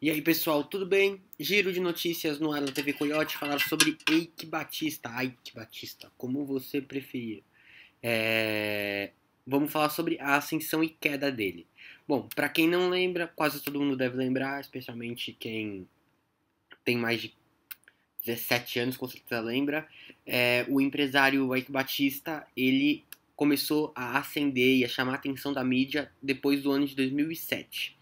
E aí pessoal, tudo bem? Giro de notícias no ar da TV Coyote falar sobre Eike Batista, Aike Batista, como você preferir. É... Vamos falar sobre a ascensão e queda dele. Bom, para quem não lembra, quase todo mundo deve lembrar, especialmente quem tem mais de 17 anos, com certeza lembra. É... o empresário Eike Batista, ele começou a ascender e a chamar a atenção da mídia depois do ano de 2007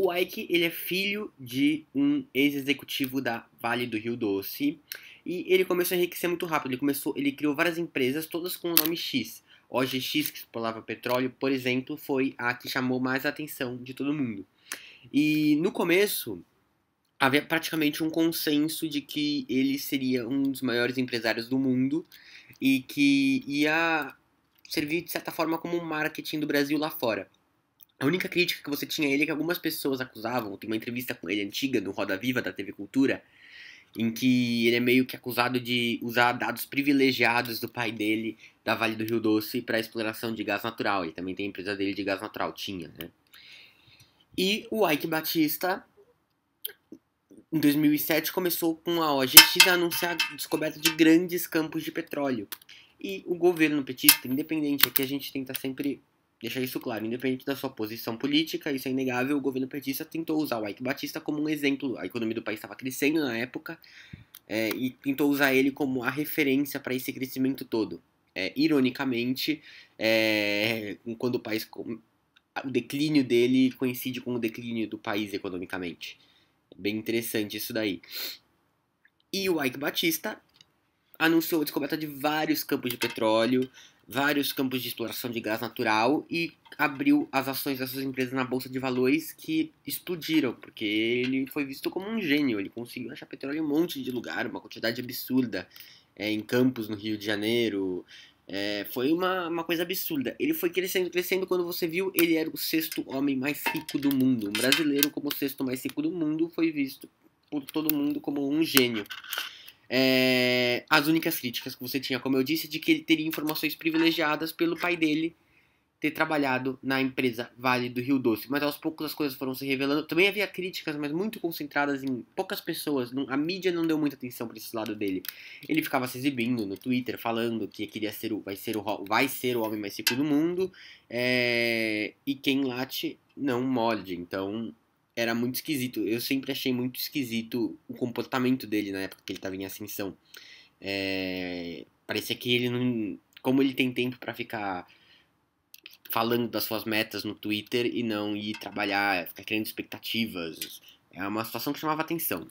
o Ike ele é filho de um ex-executivo da Vale do Rio Doce e ele começou a enriquecer muito rápido. Ele começou, ele criou várias empresas, todas com o nome X. OGX, que explorava petróleo, por exemplo, foi a que chamou mais a atenção de todo mundo. E no começo havia praticamente um consenso de que ele seria um dos maiores empresários do mundo e que ia servir de certa forma como um marketing do Brasil lá fora. A única crítica que você tinha a ele é que algumas pessoas acusavam, tem uma entrevista com ele antiga no Roda Viva da TV Cultura, em que ele é meio que acusado de usar dados privilegiados do pai dele, da Vale do Rio Doce, para exploração de gás natural. Ele também tem a empresa dele de gás natural, tinha, né? E o Ike Batista, em 2007, começou com a OGX a anunciar a descoberta de grandes campos de petróleo. E o governo petista, independente, aqui é a gente tenta sempre Deixar isso claro, independente da sua posição política, isso é inegável, o governo petista tentou usar o Ike Batista como um exemplo. A economia do país estava crescendo na época é, e tentou usar ele como a referência para esse crescimento todo. É, ironicamente, é, quando o país. O declínio dele coincide com o declínio do país economicamente. É bem interessante isso daí. E o Ike Batista anunciou a descoberta de vários campos de petróleo, vários campos de exploração de gás natural e abriu as ações dessas empresas na bolsa de valores que explodiram, porque ele foi visto como um gênio, ele conseguiu achar petróleo em um monte de lugar, uma quantidade absurda, é, em Campos, no Rio de Janeiro. É, foi uma, uma coisa absurda. Ele foi crescendo, crescendo. Quando você viu, ele era o sexto homem mais rico do mundo. Um brasileiro, como o sexto mais rico do mundo, foi visto por todo mundo como um gênio. É, as únicas críticas que você tinha, como eu disse, de que ele teria informações privilegiadas pelo pai dele ter trabalhado na empresa Vale do Rio Doce. Mas aos poucos as coisas foram se revelando. Também havia críticas, mas muito concentradas em poucas pessoas. A mídia não deu muita atenção para esse lado dele. Ele ficava se exibindo no Twitter, falando que queria ser o, vai, ser o, vai ser o homem mais rico do mundo. É, e quem late não molde. Então era muito esquisito. Eu sempre achei muito esquisito o comportamento dele na época que ele estava em ascensão. É, parecia que ele não. Como ele tem tempo para ficar falando das suas metas no Twitter e não ir trabalhar, ficar criando expectativas. É uma situação que chamava atenção.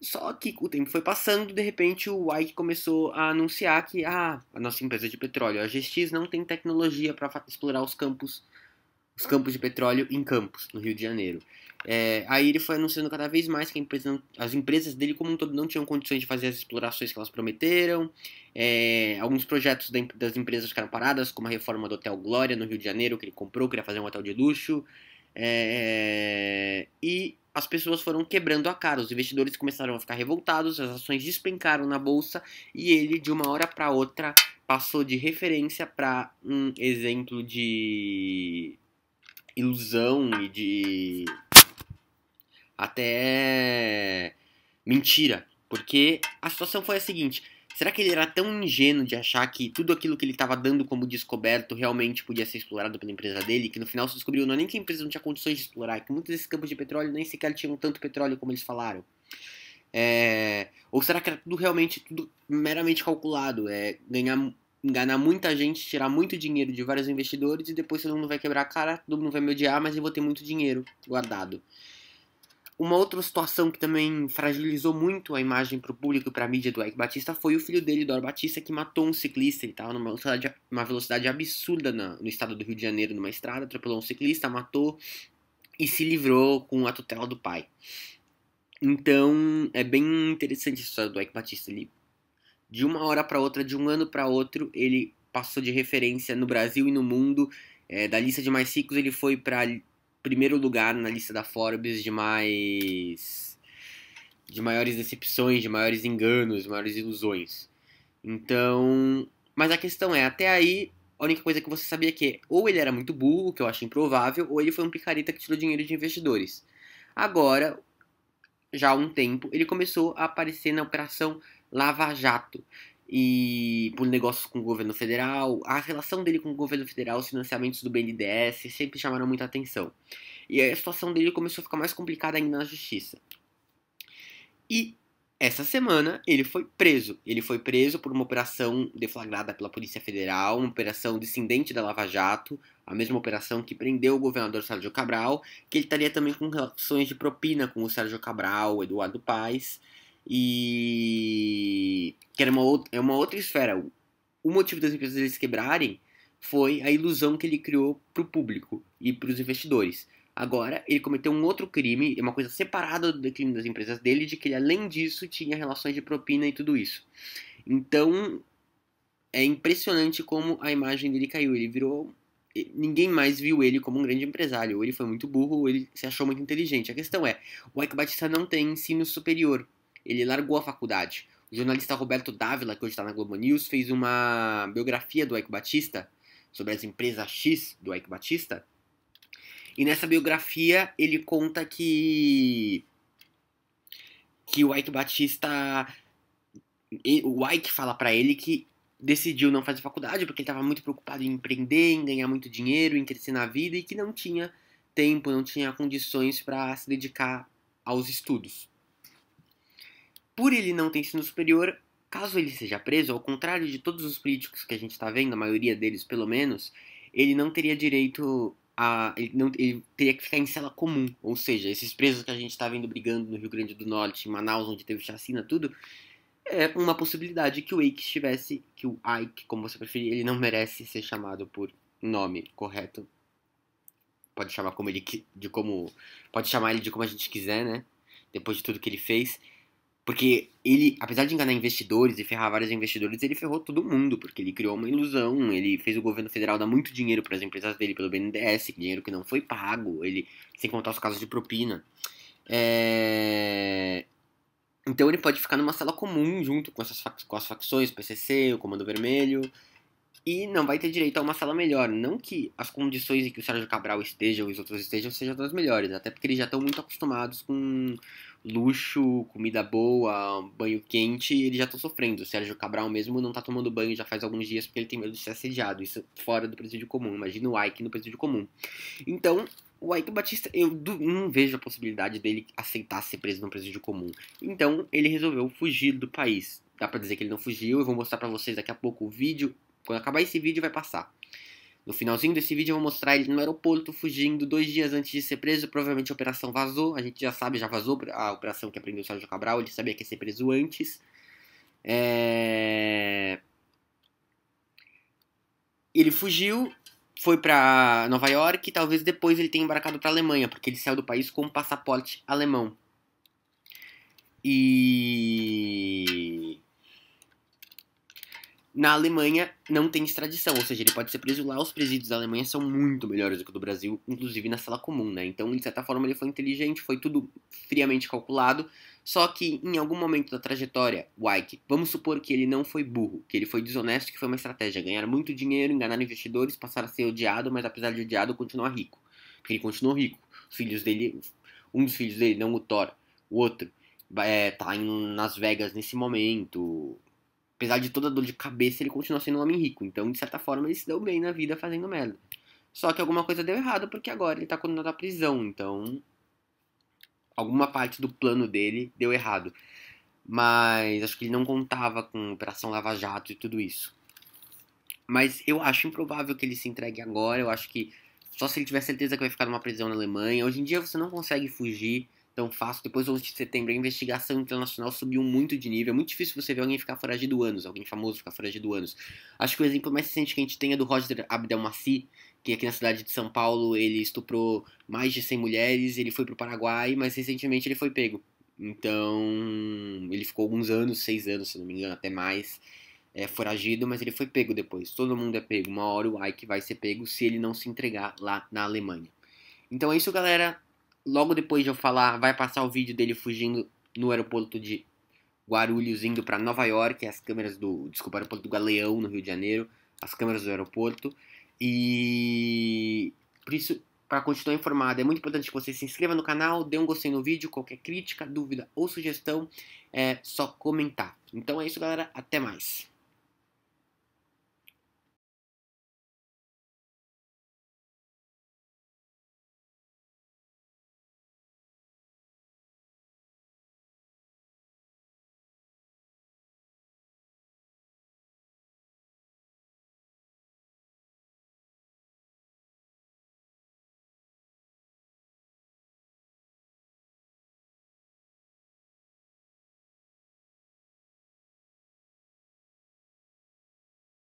Só que o tempo foi passando, de repente o Ike começou a anunciar que ah, a nossa empresa de petróleo, a GX, não tem tecnologia para explorar os campos, os campos de petróleo em Campos, no Rio de Janeiro. É, aí ele foi anunciando cada vez mais que empresa não, as empresas dele como um todo não tinham condições de fazer as explorações que elas prometeram. É, alguns projetos da, das empresas ficaram paradas, como a reforma do Hotel Glória no Rio de Janeiro, que ele comprou, queria fazer um hotel de luxo. É, e as pessoas foram quebrando a cara, os investidores começaram a ficar revoltados, as ações despencaram na bolsa e ele, de uma hora para outra, passou de referência para um exemplo de ilusão e de até mentira, porque a situação foi a seguinte: será que ele era tão ingênuo de achar que tudo aquilo que ele estava dando como descoberto realmente podia ser explorado pela empresa dele, que no final se descobriu não é nem que a empresa não tinha condições de explorar, que muitos desses campos de petróleo nem sequer tinham tanto petróleo como eles falaram? É, ou será que era tudo realmente tudo meramente calculado? É ganhar, enganar muita gente, tirar muito dinheiro de vários investidores e depois todo mundo vai quebrar a cara, todo mundo vai me odiar, mas eu vou ter muito dinheiro guardado. Uma outra situação que também fragilizou muito a imagem para o público e para a mídia do Eric Batista foi o filho dele, Dor Batista, que matou um ciclista. Ele estava numa velocidade, uma velocidade absurda na, no estado do Rio de Janeiro, numa estrada, atropelou um ciclista, matou e se livrou com a tutela do pai. Então é bem interessante a história do Eric Batista. Ele, de uma hora para outra, de um ano para outro, ele passou de referência no Brasil e no mundo. É, da lista de mais ricos, ele foi para primeiro lugar na lista da Forbes de mais de maiores decepções, de maiores enganos, de maiores ilusões. Então, mas a questão é, até aí a única coisa que você sabia é que ou ele era muito burro, que eu acho improvável, ou ele foi um picareta que tirou dinheiro de investidores. Agora, já há um tempo, ele começou a aparecer na operação Lava Jato, e por negócios com o governo federal. A relação dele com o governo federal, os financiamentos do BNDES sempre chamaram muita atenção. E aí a situação dele começou a ficar mais complicada ainda na justiça. E essa semana ele foi preso. Ele foi preso por uma operação deflagrada pela Polícia Federal, uma operação descendente da Lava Jato, a mesma operação que prendeu o governador Sérgio Cabral, que ele estaria também com relações de propina com o Sérgio Cabral, Eduardo Paes. E que era uma outra, é uma outra esfera. O motivo das empresas deles quebrarem foi a ilusão que ele criou para o público e para os investidores. Agora, ele cometeu um outro crime, é uma coisa separada do declínio das empresas dele, de que ele, além disso, tinha relações de propina e tudo isso. Então, é impressionante como a imagem dele caiu. Ele virou. Ninguém mais viu ele como um grande empresário. Ou ele foi muito burro, ou ele se achou muito inteligente. A questão é: o Ike Batista não tem ensino superior ele largou a faculdade. O jornalista Roberto Dávila, que hoje está na Globo News, fez uma biografia do Ike Batista, sobre as empresas X do Ike Batista. E nessa biografia ele conta que que o Ike Batista o Ike fala para ele que decidiu não fazer faculdade porque ele estava muito preocupado em empreender, em ganhar muito dinheiro, em crescer na vida e que não tinha tempo, não tinha condições para se dedicar aos estudos por ele não ter ensino superior, caso ele seja preso, ao contrário de todos os políticos que a gente está vendo, a maioria deles pelo menos, ele não teria direito a. Ele, não, ele teria que ficar em cela comum. Ou seja, esses presos que a gente está vendo brigando no Rio Grande do Norte, em Manaus, onde teve chacina, tudo. É uma possibilidade que o Ike estivesse, que o Ike, como você preferir, ele não merece ser chamado por nome correto. Pode chamar como ele de como. Pode chamar ele de como a gente quiser, né? Depois de tudo que ele fez. Porque ele, apesar de enganar investidores e ferrar vários investidores, ele ferrou todo mundo, porque ele criou uma ilusão, ele fez o governo federal dar muito dinheiro para as empresas dele pelo BNDES, dinheiro que não foi pago, ele sem contar os casos de propina. É... Então ele pode ficar numa sala comum junto com, essas com as facções, o PCC, o Comando Vermelho, e não vai ter direito a uma sala melhor. Não que as condições em que o Sérgio Cabral esteja ou os outros estejam sejam das melhores, até porque eles já estão muito acostumados com luxo, comida boa, banho quente, ele já tá sofrendo. O Sérgio Cabral mesmo não está tomando banho já faz alguns dias porque ele tem medo de ser assediado. Isso fora do presídio comum. Imagina o Ike no presídio comum. Então, o Ike Batista, eu não vejo a possibilidade dele aceitar ser preso num presídio comum. Então, ele resolveu fugir do país. Dá pra dizer que ele não fugiu, eu vou mostrar para vocês daqui a pouco o vídeo. Quando acabar esse vídeo, vai passar. No finalzinho desse vídeo eu vou mostrar ele no aeroporto fugindo dois dias antes de ser preso. Provavelmente a operação vazou, a gente já sabe, já vazou a operação que aprendeu o Sérgio Cabral, ele sabia que ia ser preso antes. É... Ele fugiu, foi para Nova York e talvez depois ele tenha embarcado para Alemanha, porque ele saiu do país com um passaporte alemão. E na Alemanha não tem extradição, ou seja, ele pode ser preso lá. Os presídios da Alemanha são muito melhores do que o do Brasil, inclusive na sala comum, né? Então, de certa forma, ele foi inteligente, foi tudo friamente calculado. Só que em algum momento da trajetória, o Ike, vamos supor que ele não foi burro, que ele foi desonesto, que foi uma estratégia, ganhar muito dinheiro, enganar investidores, passar a ser odiado, mas apesar de odiado, continuar rico. Porque ele continuou rico. Os filhos dele, um dos filhos dele, não o Thor, o outro, é, tá em, nas Vegas nesse momento Apesar de toda a dor de cabeça, ele continua sendo um homem rico. Então, de certa forma, ele se deu bem na vida fazendo merda. Só que alguma coisa deu errado, porque agora ele tá condenado à prisão. Então, alguma parte do plano dele deu errado. Mas acho que ele não contava com Operação Lava Jato e tudo isso. Mas eu acho improvável que ele se entregue agora. Eu acho que só se ele tiver certeza que vai ficar numa prisão na Alemanha. Hoje em dia você não consegue fugir tão fácil. Depois do 11 de setembro, a investigação internacional subiu muito de nível. É muito difícil você ver alguém ficar foragido anos, alguém famoso ficar foragido anos. Acho que o exemplo mais recente que a gente tem é do Roger Abdelmassi que aqui na cidade de São Paulo ele estuprou mais de 100 mulheres, ele foi pro Paraguai, mas recentemente ele foi pego. Então, ele ficou alguns anos, seis anos, se não me engano, até mais, é, foragido, mas ele foi pego depois. Todo mundo é pego. Uma hora o Ike vai ser pego se ele não se entregar lá na Alemanha. Então é isso, galera logo depois de eu falar, vai passar o vídeo dele fugindo no aeroporto de Guarulhos, indo para Nova York, as câmeras do. Desculpa, aeroporto do Galeão, no Rio de Janeiro, as câmeras do aeroporto. E. Por isso, para continuar informado, é muito importante que você se inscreva no canal, dê um gostei no vídeo, qualquer crítica, dúvida ou sugestão, é só comentar. Então é isso, galera, até mais.